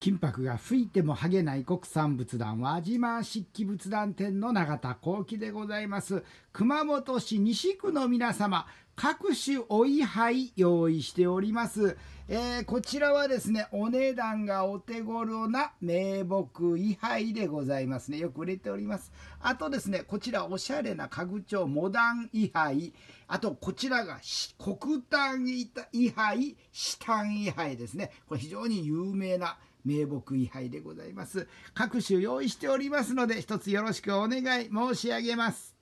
金箔が吹いても剥げない国産仏壇輪島漆器仏壇店の永田幸喜でございます熊本市西区の皆様各種お位牌用意しております、えー、こちらはですねお値段がお手頃な名木位牌でございますねよく売れておりますあとですねこちらおしゃれな家具調モダン位牌あとこちらが黒炭位牌紫炭位牌ですねこれ非常に有名な名木位牌でございます各種用意しておりますので一つよろしくお願い申し上げます